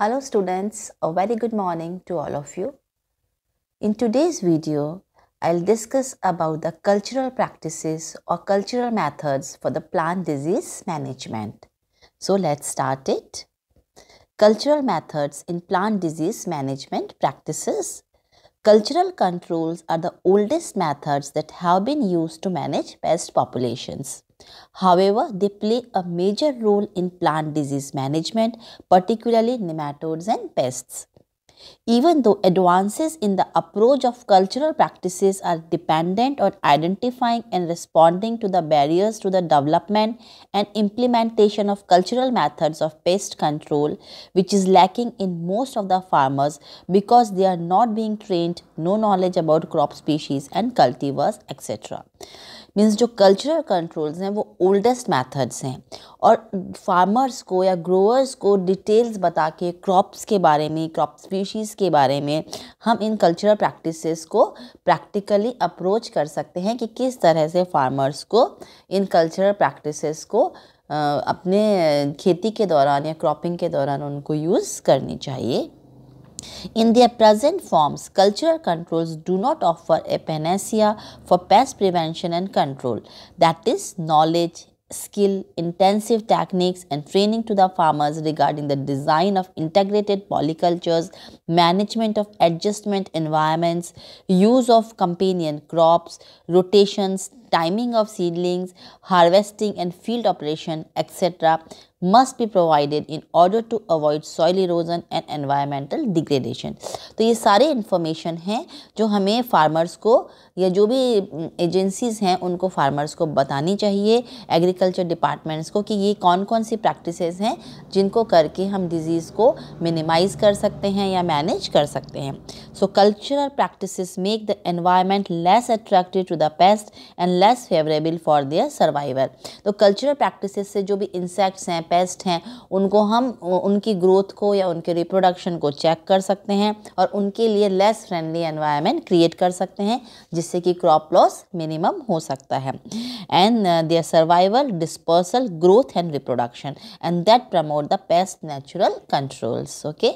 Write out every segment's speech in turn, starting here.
Hello students, a very good morning to all of you. In today's video, I'll discuss about the cultural practices or cultural methods for the plant disease management. So let's start it. Cultural methods in plant disease management practices. Cultural controls are the oldest methods that have been used to manage pest populations. However, they play a major role in plant disease management, particularly nematodes and pests. Even though advances in the approach of cultural practices are dependent on identifying and responding to the barriers to the development and implementation of cultural methods of pest control, which is lacking in most of the farmers because they are not being trained, no knowledge about crop species and cultivars, etc. Means जो cultural controls हैं वो oldest methods हैं और farmers को या growers को details बता के क्रॉप्स के बारे में क्रॉप स्पीशीज़ के बारे में हम इन कल्चरल प्रैक्टिसेस को प्रैक्टिकली अप्रोच कर सकते हैं कि किस तरह से फार्मर्स को इन कल्चरल प्रैक्टिसेस को अपने खेती के दौरान या क्रॉपिंग के दौरान उनको यूज़ करनी चाहिए In their present forms, cultural controls do not offer a panacea for pest prevention and control. That is, knowledge, skill, intensive techniques and training to the farmers regarding the design of integrated polycultures, management of adjustment environments, use of companion crops, rotations, timing of seedlings, harvesting and field operation, etc. Must be provided in order to avoid soil erosion and environmental degradation तो ये सारे information हैं जो हमें farmers को या जो भी एजेंसीज़ हम्म, हैं उनको फार्मर्स को बतानी चाहिए एग्रीकल्चर डिपार्टमेंट्स को कि ये कौन कौन सी प्रैक्टिस हैं जिनको करके हम डिज़ीज़ को मिनिमाइज़ कर सकते हैं या मैनेज कर सकते हैं so cultural practice make the environment less attractive to the pest and less favourable for their survivor तो कल्चरल प्रैक्टिस से जो भी इंसेक्ट्स हैं पेस्ट हैं उनको हम उनकी ग्रोथ को या उनके रिप्रोडक्शन को चेक कर सकते हैं और उनके लिए लेस फ्रेंडली एनवायरनमेंट क्रिएट कर सकते हैं जिससे कि क्रॉप लॉस मिनिमम हो सकता है and their survival dispersal growth and reproduction and that promote the pest natural controls okay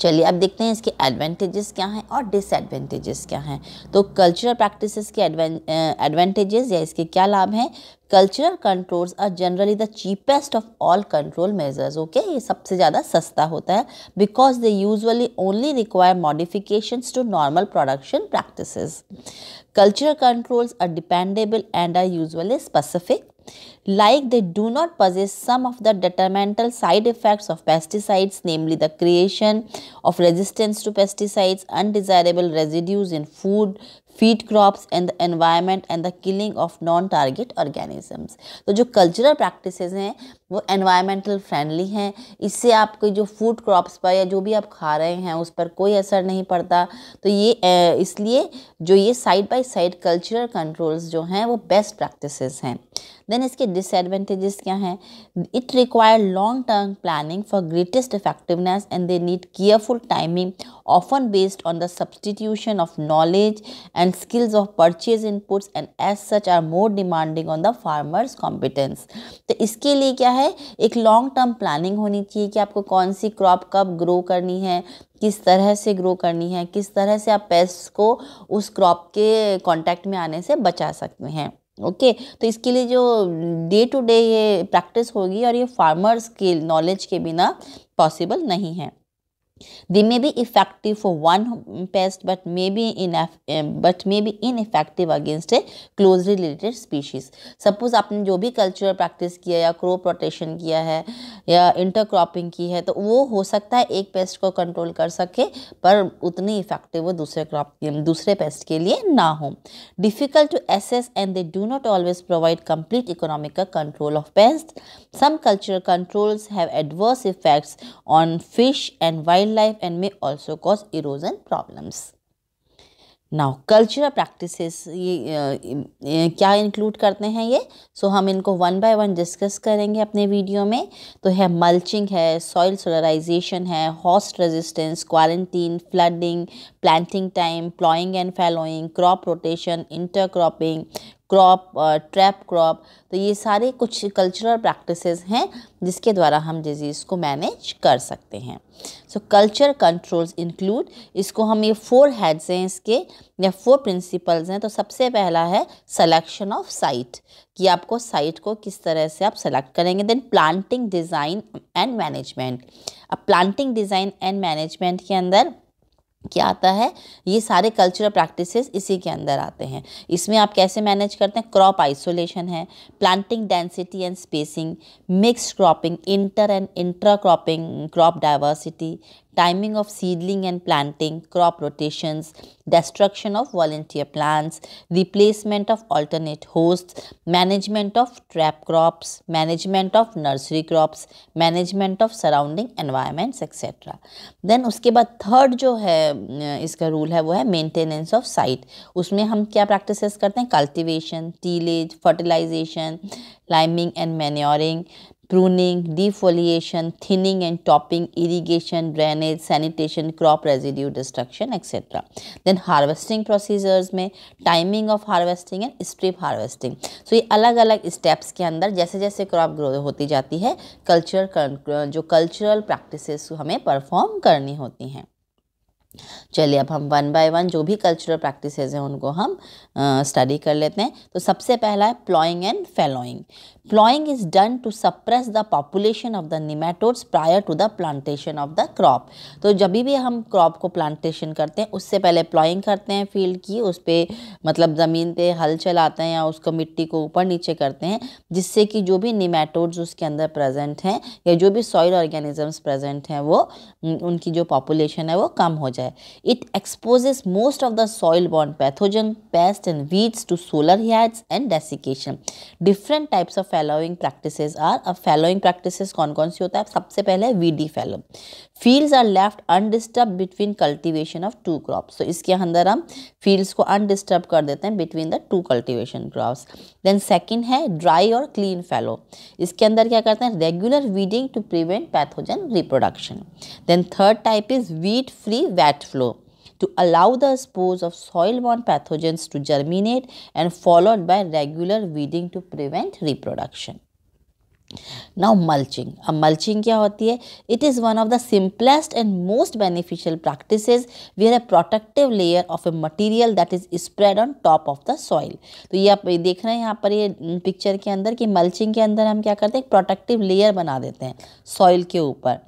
चलिए अब देखते हैं इसके एडवांटेजेस क्या हैं और डिसएडवांटेजेस क्या हैं तो कल्चरल प्रैक्टिसेस के एडवांटेजेस या इसके क्या लाभ हैं cultural controls are generally the cheapest of all control measures okay ये सबसे ज़्यादा सस्ता होता है because they usually only require modification to normal production practice cultural controls are dependable and are usually specific like they do not possess some of the detrimental side effects of pesticides namely the creation of resistance to pesticides undesirable residues in food feed crops and the environment and the killing of non target organisms तो जो cultural practices हैं वो environmental friendly हैं इससे आपके जो food crops पर या जो भी आप खा रहे हैं उस पर कोई असर नहीं पड़ता तो ये इसलिए जो ये side by side cultural controls जो हैं वो best practices हैं देन इसके डिसएडवेंटेजेस क्या हैं it require long term planning for greatest effectiveness and they need careful timing often based on the substitution of knowledge and skills of purchase inputs and as such are more demanding on the farmers competence तो इसके लिए क्या है एक long term planning होनी चाहिए कि आपको कौन सी क्रॉप कब ग्रो करनी है किस तरह से ग्रो करनी है किस तरह से आप पेस्ट को उस क्रॉप के कांटेक्ट में आने से बचा सकते हैं ओके okay, तो इसके लिए जो डे टू डे ये प्रैक्टिस होगी और ये फार्मर्स के नॉलेज के बिना पॉसिबल नहीं है may be effective for one pest but may be in but may be ineffective against a closely related species suppose आपने जो भी कल्चरल प्रैक्टिस किया या क्रॉप रोटेशन किया है या इंटर क्रॉपिंग की है तो वो हो सकता है एक पेस्ट को कंट्रोल कर सके पर उतनी इफेक्टिव वो दूसरे क्रॉप दूसरे पेस्ट के लिए ना हो difficult to assess and they do not always provide complete economical control of pest some cultural controls have adverse effects on fish and wild life and may also cause erosion problems. Now cultural practices ये क्या include करते हैं ये सो so, हम इनको one by one discuss करेंगे अपने video में तो है मल्चिंग है सॉइल सोलराइजेशन है host resistance quarantine flooding planting time ploughing and fallowing crop rotation inter cropping crop trap crop तो ये सारे कुछ कल्चरल प्रैक्टिसेस हैं जिसके द्वारा हम डिजीज़ को मैनेज कर सकते हैं सो कल्चर कंट्रोल्स इंक्लूड इसको हम ये फोर हेड्स हैं इसके या फोर प्रिंसिपल्स हैं तो सबसे पहला है सलेक्शन ऑफ साइट कि आपको साइट को किस तरह से आप सेलेक्ट करेंगे then planting design and management अब प्लांटिंग डिज़ाइन एंड मैनेजमेंट के अंदर क्या आता है ये सारे कल्चरल प्रैक्टिसेस इसी के अंदर आते हैं इसमें आप कैसे मैनेज करते हैं क्रॉप आइसोलेशन है planting density and spacing mix cropping inter and intra cropping crop diversity timing of seedling and planting, crop rotations, destruction of volunteer plants, replacement of alternate hosts, management of trap crops, management of nursery crops, management of surrounding environments etc. Then उसके बाद third जो है इसका rule है वो है maintenance of site उसमें हम क्या प्रैक्टिसेस करते हैं cultivation tillage fertilization liming and manuring pruning, defoliation, thinning and topping, irrigation, drainage, sanitation, crop residue destruction, etc. Then harvesting procedures में timing of harvesting and strip harvesting. So ये अलग अलग steps के अंदर जैसे जैसे crop growth होती जाती है culture जो cultural practices हमें perform करनी होती हैं चलिए अब हम वन बाय वन जो भी कल्चरल प्रैक्टिसेस हैं उनको हम स्टडी कर लेते हैं तो सबसे पहला है ploughing and fallowing ploughing is done to suppress the population of the nematodes prior to the plantation of the crop तो जब भी हम क्रॉप को प्लांटेशन करते हैं उससे पहले प्लॉइंग करते हैं फील्ड की उस पर मतलब ज़मीन पे हल चलाते हैं या उसको मिट्टी को ऊपर नीचे करते हैं जिससे कि जो भी निमेटोड्स उसके अंदर प्रेजेंट हैं या जो भी सॉइल ऑर्गेनिजम्स प्रेजेंट हैं वो उनकी जो पॉपुलेशन है वो कम हो जाए है it exposes most of the soil borne pathogen pest and weeds to solar heats and desiccation different types of fallowing practices are अब फैलोइंग प्रैक्टिसेस कौन कौन सी होता है सबसे पहले weedy fallow fields are left undisturb between cultivation of two crops तो इसके अंदर हम फील्ड्स को अनडिस्टर्ब कर देते हैं between the two cultivation crops then second है ड्राई और क्लीन फैलो इसके अंदर क्या करते हैं regular weeding to prevent pathogen reproduction then third type is weed free wet fallow to allow the spores of soil-borne pathogens to germinate and followed by regular weeding to prevent reproduction. Now mulching अब mulching क्या होती है it is one of the simplest and most beneficial practice where a protective layer of a material that is spread on top of the soil तो ये आप देख रहे हैं यहाँ पर ये पिक्चर के अंदर कि मल्चिंग के अंदर हम क्या करते हैं प्रोटेक्टिव लेयर बना देते हैं सॉइल के ऊपर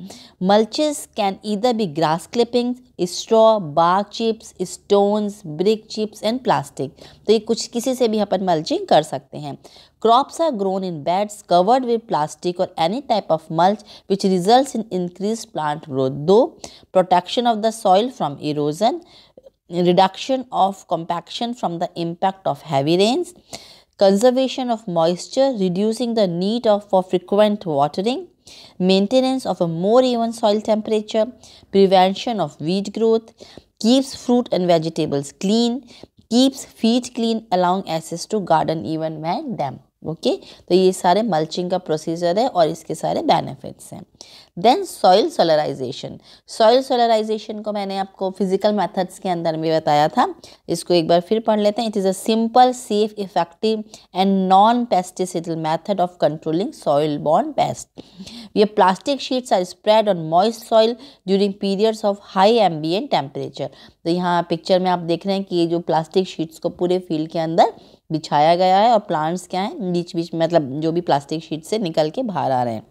mulches can either be grass clipping straw bark chips stones brick chips and plastic तो ये कुछ किसी से भी अपन मल्चिंग कर सकते हैं crops are grown in beds covered with plastic और any type of mulch which result in increase plant growth two protection of the soil from erosion reduction of compaction from the impact of heavy rains conservation of moisture reducing the need of for frequent watering maintenance of a more even soil temperature, prevention of weed growth, keeps fruit and vegetables clean, keeps feet clean allowing access to garden even when damp. Okay तो ये सारे mulching का procedure है और इसके सारे benefits हैं then soil solarization soil solarization को मैंने आपको फिजिकल मेथड्स के अंदर में बताया था इसको एक बार फिर पढ़ लेते हैं it is a simple safe effective and non pesticidal method of controlling soil borne pest ये plastic sheets are spread on moist soil during periods of high ambient temperature तो यहाँ पिक्चर में आप देख रहे हैं कि ये जो प्लास्टिक शीट्स को पूरे फील्ड के अंदर बिछाया गया है और प्लांट्स क्या है बीच बीच मतलब जो भी प्लास्टिक शीट से निकल के बाहर आ रहे हैं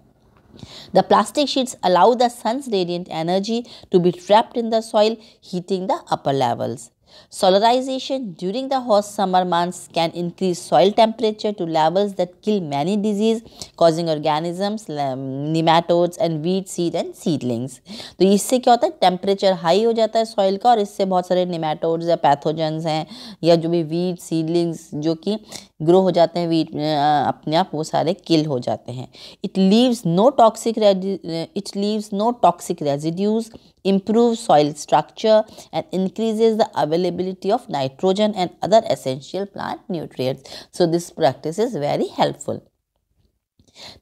the plastic sheets allow the sun's radiant energy to be trapped in the soil heating the upper levels Solarization during the hot summer months can increase soil temperature to levels that kill many disease causing organisms, nematodes and weed seed and seedlings. तो इससे क्या होता है temperature high हो जाता है soil का और इससे बहुत सारे निमेटोड्स या पैथोजन्स हैं या जो भी वीड सीडलिंग्स जो कि ग्रो हो जाते हैं वीट अपने आप वो सारे किल हो जाते हैं it leaves no toxic it leaves no toxic residues improve soil structure and increase the availability of nitrogen and other essential plant nutrient so this practice is very helpful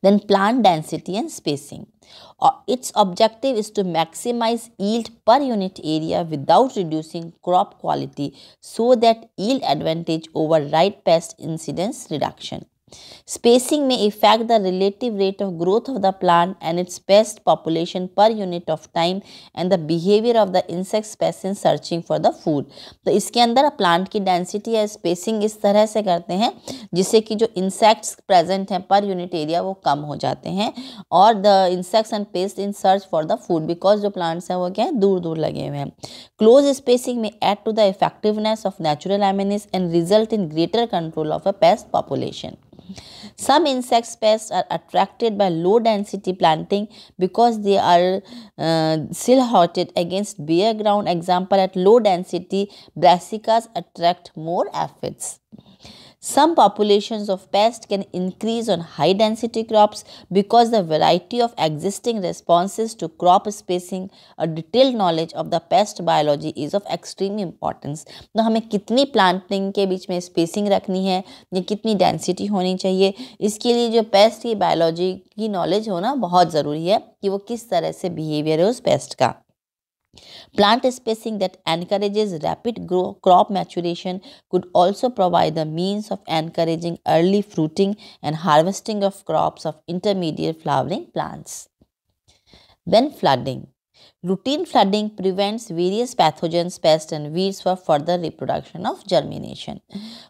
Then plant density and spacing. Uh, its objective is to maximize yield per unit area without reducing crop quality so that yield advantage over right pest incidence reduction. Spacing may affect the relative rate of growth of the plant and its pest population per unit of time and the behaviour of the insect pests in searching for the food तो इसके अंदर plant की density या spacing इस तरह से करते हैं जिससे कि जो इंसेक्ट्स प्रेजेंट हैं पर यूनिट एरिया वो कम हो जाते हैं और the insects and pest in search for the food because जो प्लांट्स हैं वो क्या है दूर दूर लगे हुए हैं close spacing may add to the effectiveness of natural enemies and result in greater control of a pest population Some insect pests are attracted by low density planting because they are uh, silhouetted against bare ground. Example at low density, brassicas attract more aphids. Some populations of pest can increase on high density crops because the variety of existing responses to crop spacing a detailed knowledge of the pest biology is of extreme importance. तो हमें कितनी planting के बीच में spacing रखनी है या कितनी density होनी चाहिए इसके लिए जो pest की biology की knowledge होना बहुत ज़रूरी है कि वो किस तरह से behavior है उस pest का Plant spacing that encourages rapid grow, crop maturation could also provide the means of encouraging early fruiting and harvesting of crops of intermediate flowering plants. Then flooding. Routine flooding prevents various pathogens, pests and weeds for further reproduction of germination.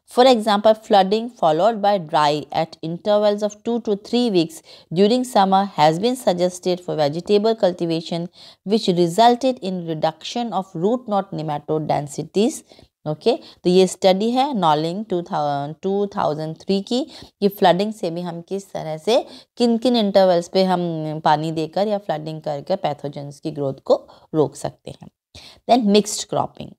For example, flooding followed by dry at intervals of 2 to 3 weeks during summer has been suggested for vegetable cultivation which resulted in reduction of root knot nematode densities okay okay? तो ये study है नॉलिंग to two thousand three की कि flooding से भी हम किस तरह से किन किन इंटरवल्स पे हम पानी देकर या फ्लडिंग कर पैथोजेंस की ग्रोथ को रोक सकते हैं then mixed cropping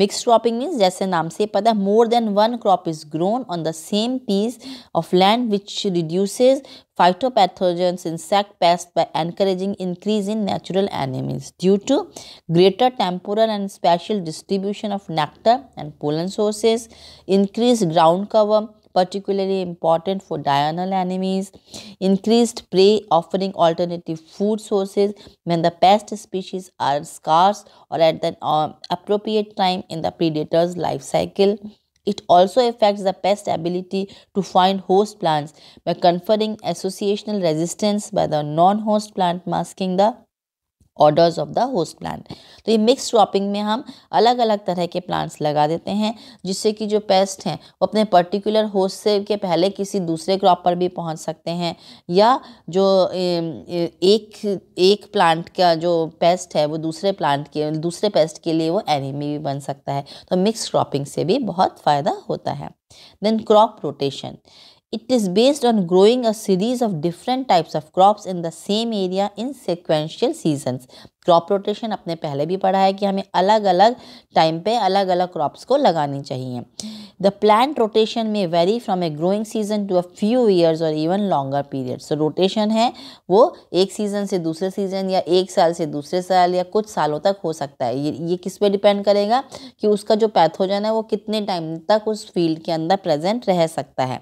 Mixed cropping means जैसे नाम से पता है more than one crop is grown on the same piece of land which reduces phytopathogens, insect pests by encouraging increase in natural enemies due to greater temporal and spatial distribution of nectar and pollen sources, increased ground cover, particularly important for diurnal enemies. Increased prey offering alternative food sources when the pest species are scarce or at the uh, appropriate time in the predator's life cycle. It also affects the pest's ability to find host plants by conferring associational resistance by the non-host plant masking the odours of the host plant तो ये mix cropping में हम अलग अलग तरह के plants लगा देते हैं जिससे कि जो पेस्ट हैं वो अपने पर्टिकुलर होस्ट से के पहले किसी दूसरे क्रॉप पर भी पहुंच सकते हैं या जो एक एक प्लांट का जो पेस्ट है वो दूसरे प्लांट के दूसरे पेस्ट के लिए वो एनिमी भी बन सकता है तो मिक्स क्रॉपिंग से भी बहुत फ़ायदा होता है then crop rotation It is based on growing a series of different types of crops in the same area in sequential seasons. Crop rotation अपने पहले भी पढ़ा है कि हमें अलग अलग टाइम पे अलग अलग क्रॉप्स को लगानी चाहिए the plant rotation may vary from a growing season to a few years और even longer period so rotation है वो एक सीज़न से दूसरे सीज़न या एक साल से दूसरे साल या कुछ सालों तक हो सकता है ये ये किस पे डिपेंड करेगा कि उसका जो पैथोजन है वो कितने टाइम तक उस फील्ड के अंदर प्रेजेंट रह सकता है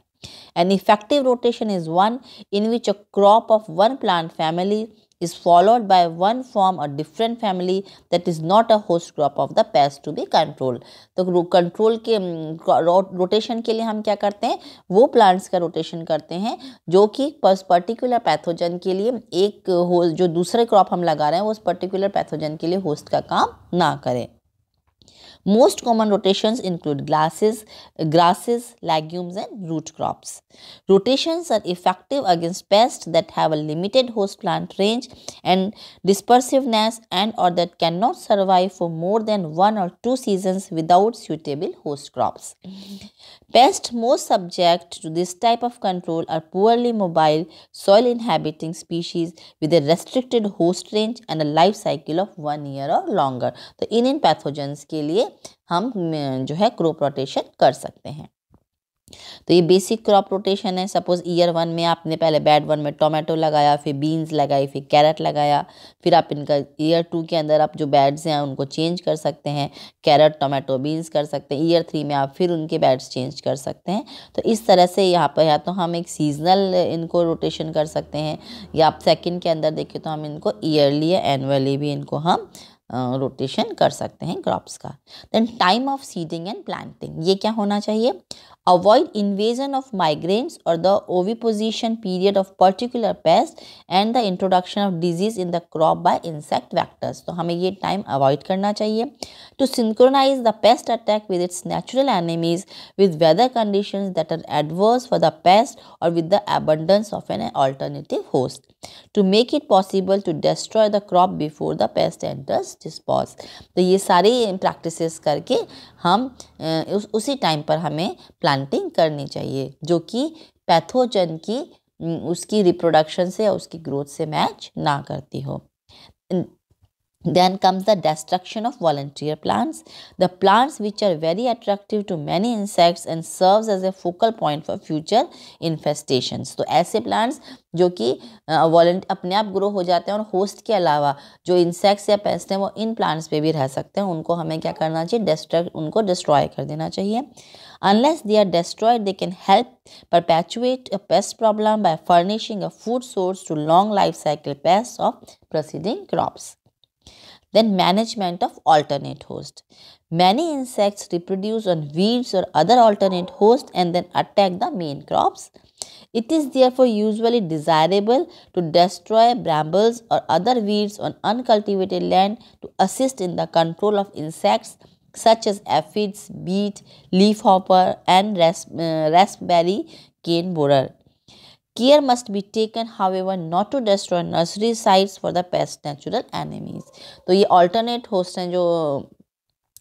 An effective rotation is one in which a crop of one plant family is followed by one from a different family that is not a host crop of the pest to be controlled. तो control के rotation के लिए हम क्या करते हैं वो plants का rotation करते हैं जो कि particular pathogen के लिए एक जो दूसरे crop हम लगा रहे हैं वो उस particular pathogen के लिए host का काम ना करें Most common rotations include grasses, grasses, legumes and root crops. Rotations are effective against pests that have a limited host plant range and dispersiveness and or that cannot survive for more than one or two seasons without suitable host crops. Pests most subject to this type of control are poorly mobile soil inhabiting species with a restricted host range and a life cycle of one year or longer. The in pathogens के लिए हम जो है crop rotation कर सकते हैं तो ये बेसिक क्रॉप रोटेशन है सपोज ईयर वन में आपने पहले बैड वन में टोमेटो लगाया फिर बीन्स लगाई फिर कैरेट लगाया फिर आप इनका ईयर टू के अंदर आप जो बैड्स हैं उनको चेंज कर सकते हैं कैरेट टोमेटो बीन्स कर सकते हैं ईयर थ्री में आप फिर उनके बैड्स चेंज कर सकते हैं तो इस तरह से यहाँ पर या तो हम एक सीजनल इनको रोटेशन कर सकते हैं या आप सेकेंड के अंदर देखें तो हम इनको ईयरली या एनुअली भी इनको हम रोटेशन कर सकते हैं क्रॉप्स का then time of seeding and planting ये क्या होना चाहिए अवॉइड इन्वेजन ऑफ माइग्रेन्स और the oviposition period of particular pest and the introduction of disease in the crop by insect vectors तो हमें ये टाइम अवॉइड करना चाहिए to synchronize the pest attack with its natural enemies with weather condition that are adverse for the pest और with the abundance of an alternative host to make it possible to destroy the crop before the pest enters diapause तो ये सारे practices करके हम उस, उसी time पर हमें प्लांटिंग करनी चाहिए जो कि पैथोजन की उसकी रिप्रोडक्शन से या उसकी ग्रोथ से मैच ना करती हो Then comes the destruction of volunteer plants. The plants which are very attractive to many insects and serves as a focal point for future infestations. तो ऐसे plants जो कि वॉल्ट अपने आप ग्रो हो जाते हैं और होस्ट के अलावा जो इंसेक्ट्स या पेस्ट हैं वो इन प्लांट्स पे भी रह सकते हैं उनको हमें क्या करना चाहिए डिस्ट्रक्ट उनको डिस्ट्रॉय कर देना चाहिए unless they are destroyed they can help perpetuate a pest problem by furnishing a food source to long life cycle pest of proceeding crops Then management of alternate host. Many insects reproduce on weeds or other alternate hosts and then attack the main crops. It is therefore usually desirable to destroy brambles or other weeds on uncultivated land to assist in the control of insects such as aphids, beet, leafhopper and uh, raspberry cane borer. Care must be taken, however, not to destroy nursery sites for the pest natural enemies. तो ये alternate host हैं जो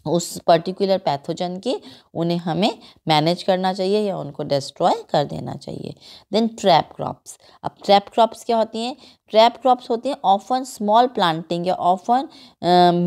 उस particular pathogen के उन्हें हमें manage करना चाहिए या उनको डिस्ट्रॉय कर देना चाहिए देन ट्रैप क्रॉप्स अब ट्रैप क्रॉप्स क्या होती हैं ट्रैप क्रॉप्स होते हैं ऑफन स्मॉल प्लांटिंग या often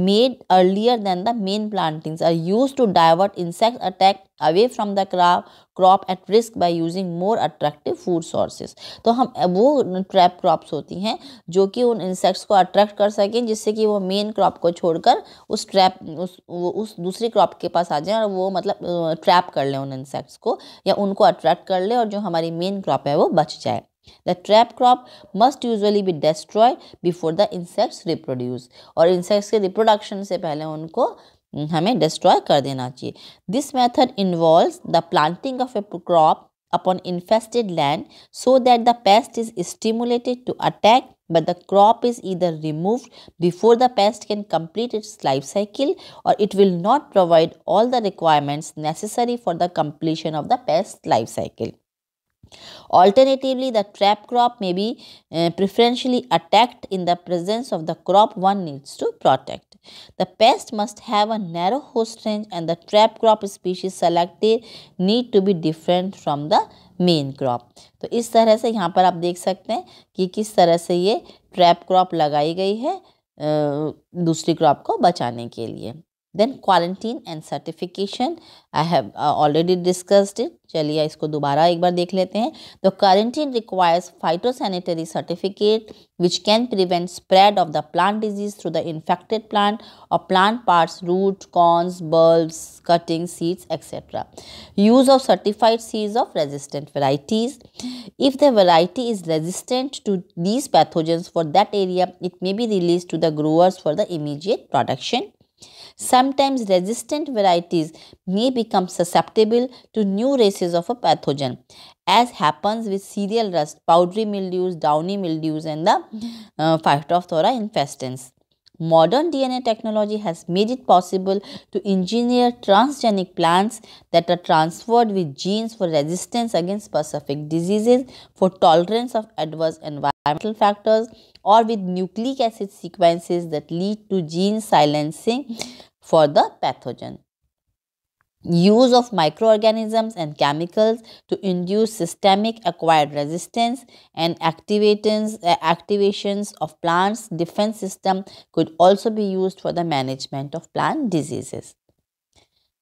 made earlier than the main plantings are use to divert insect attack away from the crop crop at risk by using more attractive food sources तो हम वो trap crops होती हैं जो कि उन insects को अट्रैक्ट कर सकें जिससे कि वो मेन क्रॉप को छोड़कर उस ट्रैप उस उस दूसरी क्रॉप के पास आ जाए और वो मतलब ट्रैप uh, कर लें उन इंसेक्ट्स को या उनको अट्रैक्ट कर लें और जो हमारी मेन क्रॉप है वो बच जाए The trap crop must usually be destroyed before the insects reproduce. Or insects के reproduction से पहले उनको हमें destroy कर देना चाहिए This method involves the planting of a crop upon infested land so that the pest is stimulated to attack but the crop is either removed before the pest can complete its life cycle or it will not provide all the requirements necessary for the completion of the pest life cycle. Alternatively, the trap crop may be uh, preferentially attacked in the presence of the crop one needs to protect. The pest must have a narrow host range and the trap crop species selected need to be different from the main crop तो इस तरह से यहाँ पर आप देख सकते हैं कि किस तरह से ये ट्रैप क्रॉप लगाई गई है दूसरी क्रॉप को बचाने के लिए then quarantine and certification i have uh, already discussed it chaliye isko dobara ek bar dekh lete hain the quarantine requires phytosanitary certificate which can prevent spread of the plant disease through the infected plant or plant parts root cones bulbs cutting seeds etc use of certified seeds of resistant varieties if the variety is resistant to these pathogens for that area it may be released to the growers for the immediate production Sometimes resistant varieties may become susceptible to new races of a pathogen as happens with cereal rust, powdery mildews, downy mildews and the uh, Phytophthora infestans. Modern DNA technology has made it possible to engineer transgenic plants that are transferred with genes for resistance against specific diseases, for tolerance of adverse environmental factors, or with nucleic acid sequences that lead to gene silencing for the pathogen. Use of microorganisms and chemicals to induce systemic acquired resistance and activations, uh, activations of plants defense system could also be used for the management of plant diseases.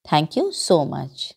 Thank you so much.